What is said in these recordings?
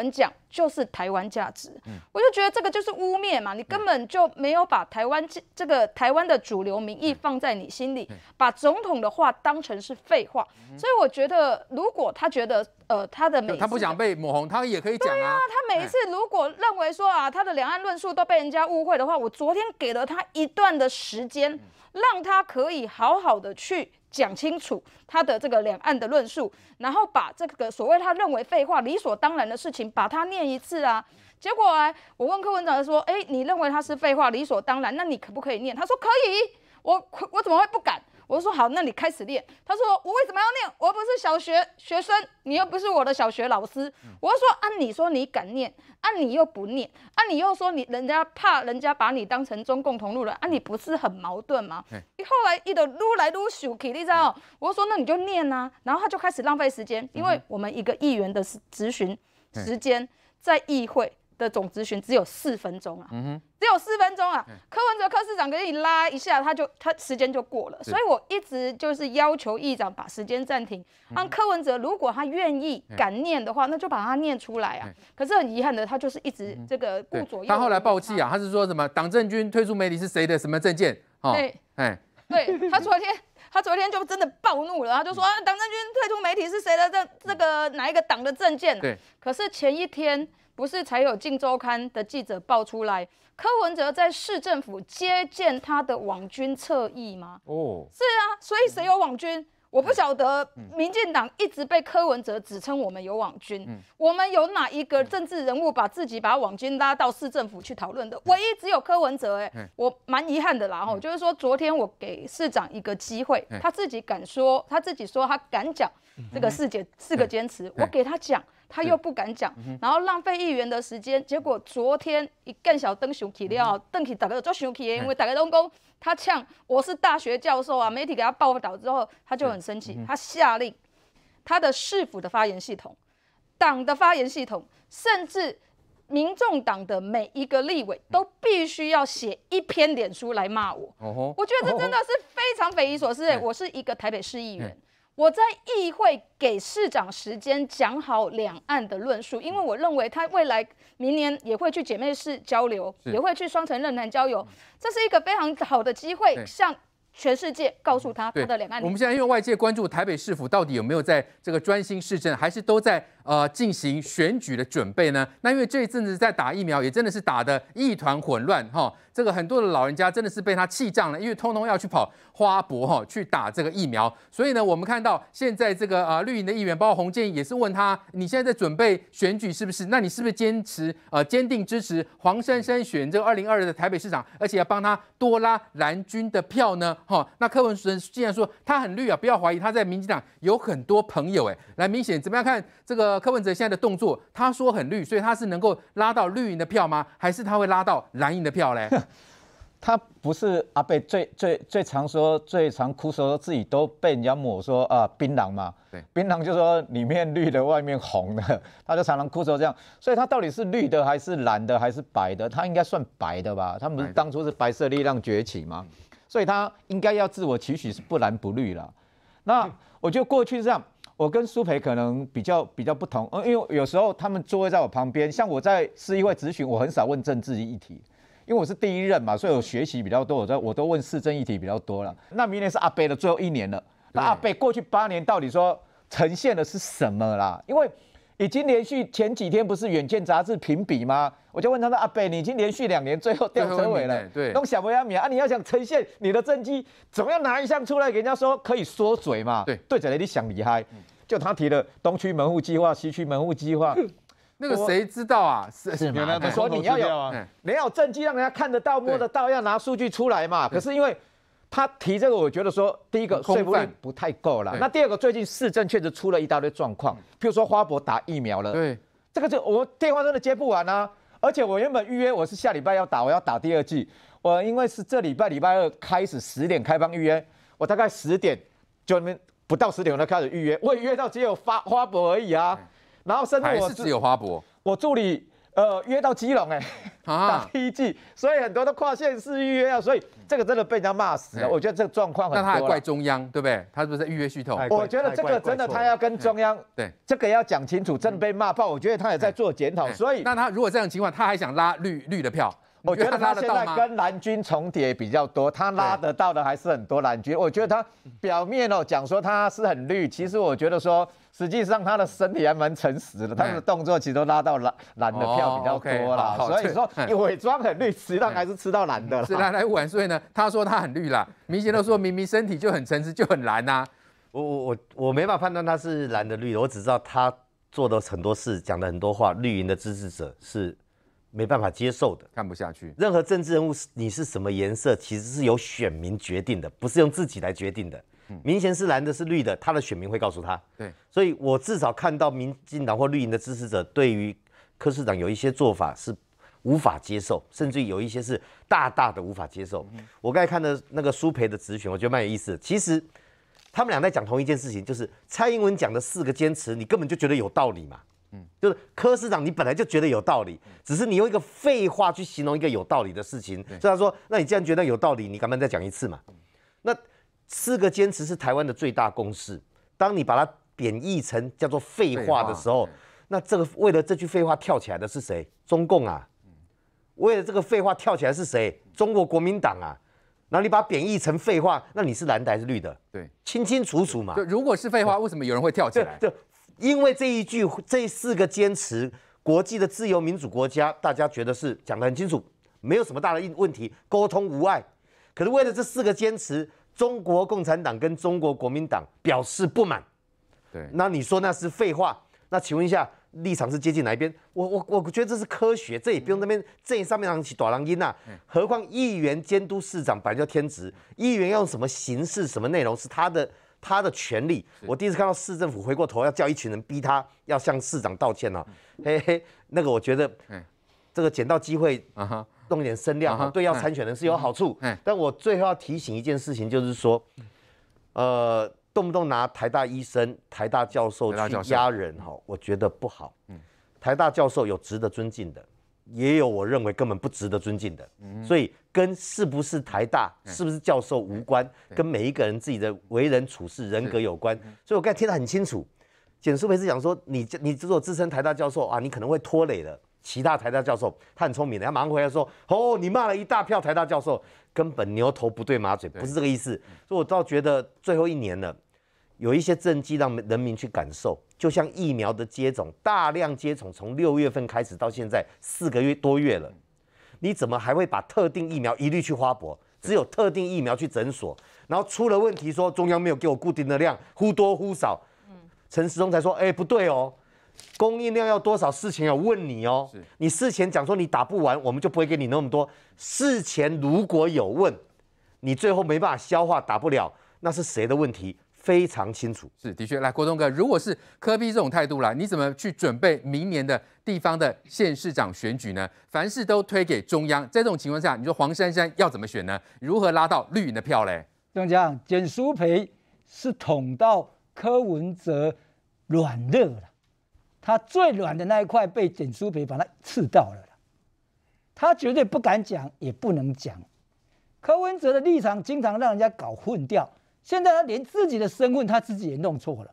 人讲就是台湾价值，我就觉得这个就是污蔑嘛！你根本就没有把台湾这个台湾的主流民意放在你心里，把总统的话当成是废话。所以我觉得，如果他觉得呃他的每他不想被抹红，他也可以讲啊。他每一次如果认为说啊他的两岸论述都被人家误会的话，我昨天给了他一段的时间，让他可以好好的去。讲清楚他的这个两岸的论述，然后把这个所谓他认为废话理所当然的事情，把它念一次啊。结果啊，我问柯文哲说：“哎，你认为他是废话理所当然？那你可不可以念？”他说：“可以。”我我怎么会不敢？我说好，那你开始练。他说我为什么要练？我不是小学学生，你又不是我的小学老师。我说按你说你敢念，按你又不念，按你又说你人家怕人家把你当成中共同路人，按你不是很矛盾吗？你后来一的撸来撸去，你知道？我说那你就念啊。然后他就开始浪费时间，因为我们一个议员的咨询时间在议会。的总咨询只有四分钟啊，只有四分钟啊。柯文哲、柯市长给你拉一下，他就他时间就过了。所以我一直就是要求议长把时间暂停，让柯文哲如果他愿意敢念的话，那就把他念出来啊。可是很遗憾的，他就是一直这个顾左右。他后来爆气啊，他是说什么党政军退出媒体是谁的什么证件？哦，哎，对他昨天。他昨天就真的暴怒了，他就说啊，党政军退出媒体是谁的这这个哪一个党的政见？对。可是前一天不是才有《镜周刊》的记者爆出来，柯文哲在市政府接见他的网军侧翼吗？哦，是啊，所以谁有网军？我不晓得民进党一直被柯文哲指称我们有网军，我们有哪一个政治人物把自己把网军拉到市政府去讨论的？唯一只有柯文哲，哎，我蛮遗憾的啦，吼，就是说昨天我给市长一个机会，他自己敢说，他自己说他敢讲这个四节四个坚持，我给他讲，他又不敢讲，然后浪费议员的时间，结果昨天一干小灯熊起料登去，大家都生气的，因为大家拢讲。他呛我是大学教授啊，媒体给他报道之后，他就很生气，他下令他的市府的发言系统、党的发言系统，甚至民众党的每一个立委都必须要写一篇脸书来骂我。我觉得这真的是非常匪夷所思。我是一个台北市议员。我在议会给市长时间讲好两岸的论述，因为我认为他未来明年也会去姐妹市交流，也会去双城论坛交流，这是一个非常好的机会。像。全世界告诉他他的两岸。我们现在因为外界关注台北市府到底有没有在这个专心市政，还是都在呃进行选举的准备呢？那因为这一阵子在打疫苗，也真的是打的一团混乱哈。这个很多的老人家真的是被他气胀了，因为通通要去跑花博哈去打这个疫苗。所以呢，我们看到现在这个啊绿营的议员，包括洪建义也是问他，你现在在准备选举是不是？那你是不是坚持呃坚定支持黄珊珊选这个二零二二的台北市长，而且要帮他多拉蓝军的票呢？好，那柯文哲竟然说他很绿啊，不要怀疑他在民进党有很多朋友哎。来，明显怎么样看这个柯文哲现在的动作？他说很绿，所以他是能够拉到绿营的票吗？还是他会拉到蓝营的票嘞？他不是阿贝最最最常说、最常哭说自己都被人家抹说啊槟榔嘛，对，槟榔就说里面绿的，外面红的，他就常常哭说这样。所以他到底是绿的还是蓝的还是白的？他应该算白的吧？他们当初是白色力量崛起吗？所以他应该要自我取许是不蓝不绿了。那我得过去是这样，我跟苏培可能比较比较不同，呃，因为有时候他们座位在我旁边，像我在市议会咨询，我很少问政治议题，因为我是第一任嘛，所以我学习比较多，我在我都问市政议题比较多了。那明年是阿北的最后一年了，那阿北过去八年到底说呈现的是什么啦？因为已经连续前几天不是《远见》杂志评比吗？我就问他说：“阿北，你已经连续两年最后掉车尾了，用小米啊米啊，你要想呈现你的政绩，总要拿一项出来给人家说可以缩水嘛？对，对着雷，你想厉害？就他提的东区门户计划、西区门户计划，那个谁知道啊？是是嘛？你以你要有，要有政绩，让人家看得到、摸得到，要拿数据出来嘛。可是因为他提这个，我觉得说，第一个说服力不太够了。那第二个，最近市政确实出了一大堆状况，譬如说花博打疫苗了，对，这个就我电话真的接不完啊。”而且我原本预约我是下礼拜要打，我要打第二季。我因为是这礼拜礼拜二开始十点开放预约，我大概十点就那边不到十点，我就开始预约，我预约到只有花花博而已啊。然后甚至我只有花博，我助理。呃，约到基隆哎，啊，第一季，所以很多都跨县市预约啊，所以这个真的被人家骂死了。我觉得这个状况，很那他还怪中央对不对？他是不是在预约系统？我觉得这个真的，他要跟中央对这个要讲清楚，真的被骂爆。我觉得他也在做检讨。所以那他如果这样情况，他还想拉绿绿的票？我觉得他现在跟蓝军重叠比较多，他拉得到的还是很多蓝军。我觉得他表面哦讲说他是很绿，其实我觉得说实际上他的身体还蛮诚实的，他的动作其实拉到蓝蓝的票比较多啦。所以说伪装很绿，实际上还是吃到蓝的，是拿来玩。所以呢，他说他很绿啦，明显都说明明身体就很诚实，就很蓝呐。我我我我没法判断他是蓝的绿的，我只知道他做的很多事，讲的很多话，绿营的支持者是。没办法接受的，看不下去。任何政治人物是，你是什么颜色，其实是由选民决定的，不是用自己来决定的。明显是蓝的，是绿的，他的选民会告诉他。对，所以我至少看到民进党或绿营的支持者对于柯市长有一些做法是无法接受，甚至有一些是大大的无法接受。我刚才看的那个苏培的直选，我觉得蛮有意思。其实他们俩在讲同一件事情，就是蔡英文讲的四个坚持，你根本就觉得有道理嘛。嗯，就是柯市长，你本来就觉得有道理，只是你用一个废话去形容一个有道理的事情。所以他说，那你既然觉得有道理，你敢不敢再讲一次嘛？那四个坚持是台湾的最大公式。当你把它贬义成叫做废话的时候，那这个为了这句废话跳起来的是谁？中共啊？为了这个废话跳起来是谁？中国国民党啊？那你把贬义成废话，那你是蓝的还是绿的？对，清清楚楚嘛。对，如果是废话，为什么有人会跳起来？就因为这一句这四个坚持，国际的自由民主国家，大家觉得是讲得很清楚，没有什么大的问题，沟通无碍。可是为了这四个坚持，中国共产党跟中国国民党表示不满。对，那你说那是废话？那请问一下，立场是接近哪一边？我我我觉得这是科学，这也不用那边这上面响起打狼音呐。何况议员监督市长本来就天职，议员用什么形式、什么内容是他的。他的权力，我第一次看到市政府回过头要叫一群人逼他要向市长道歉了，嘿嘿，那个我觉得，这个捡到机会，动一点声量，对要参选人是有好处。但我最后要提醒一件事情，就是说，呃，动不动拿台大医生、台大教授去压人，哈，我觉得不好。台大教授有值得尊敬的，也有我认为根本不值得尊敬的。嗯，所以。跟是不是台大、是不是教授无关，跟每一个人自己的为人处事、人格有关。所以我刚才听得很清楚，简书培是讲说，你你如果自称台大教授啊，你可能会拖累了其他台大教授。他很聪明的，他马上回来说：“哦，你骂了一大票台大教授，根本牛头不对马嘴，不是这个意思。”所以我倒觉得最后一年了，有一些政绩让人民去感受，就像疫苗的接种，大量接种从六月份开始到现在四个月多月了。你怎么还会把特定疫苗一律去花博？只有特定疫苗去诊所，然后出了问题说中央没有给我固定的量，忽多忽少。嗯，陈时中才说，哎，不对哦，供应量要多少？事前要问你哦，你事前讲说你打不完，我们就不会给你那么多。事前如果有问，你最后没办法消化打不了，那是谁的问题？非常清楚，是的确。来，国栋哥，如果是科比这种态度了，你怎么去准备明年的地方的县市长选举呢？凡事都推给中央，在这种情况下，你说黄珊珊要怎么选呢？如何拉到绿营的票嘞？怎么讲？简淑培是捅到柯文哲软肋了，他最软的那一块被简淑培把他刺到了了，他绝对不敢讲，也不能讲。柯文哲的立场经常让人家搞混掉。现在他连自己的身份他自己也弄错了，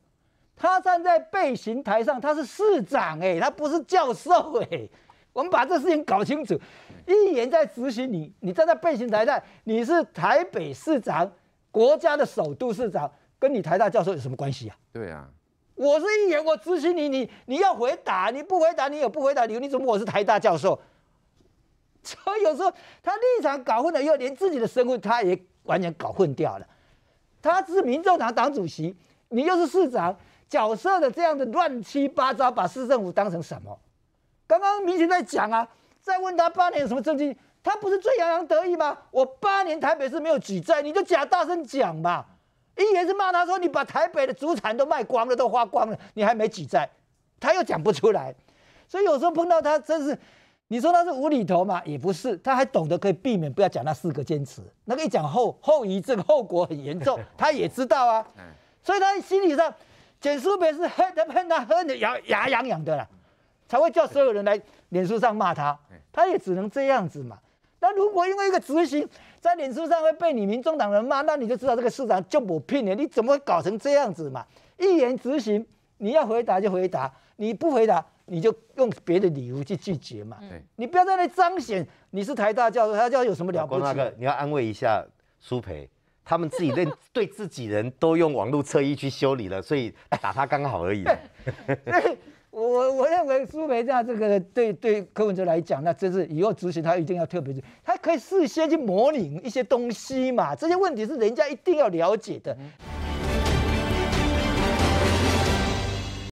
他站在背行台上，他是市长哎，他不是教授哎。我们把这事情搞清楚，议员在执行你，你站在背行台上，你是台北市长，国家的首都市长，跟你台大教授有什么关系啊？对啊，我是议员，我执行你，你你要回答，你不回答，你也不回答理由？你怎么我是台大教授？所以有时候他立场搞混了，又连自己的身份他也完全搞混掉了。他是民进党党主席，你又是市长角色的这样的乱七八糟，把市政府当成什么？刚刚明显在讲啊，在问他八年有什么政绩，他不是最洋洋得意吗？我八年台北市没有举债，你就假大声讲吧。一前是骂他说你把台北的祖产都卖光了，都花光了，你还没举债，他又讲不出来，所以有时候碰到他真是。你说他是无厘头嘛？也不是，他还懂得可以避免不要讲那四个坚持，那个一讲后后遗症后果很严重，他也知道啊。所以他心理上，简书平是恨他恨他恨得牙牙痒痒的啦，才会叫所有人来脸书上骂他。他也只能这样子嘛。那如果因为一个执行在脸书上会被你民众党人骂，那你就知道这个市长就不聘了。你怎么搞成这样子嘛？一言执行，你要回答就回答，你不回答。你就用别的理由去拒绝嘛，你不要在那彰显你是台大教授，他叫有什么了不起？那大哥，你要安慰一下苏培，他们自己对对自己人都用网络测仪去修理了，所以打他刚好而已。我我认为苏培样这个对对柯文哲来讲，那真是以后执行他一定要特别，他可以事先去模拟一些东西嘛，这些问题是人家一定要了解的。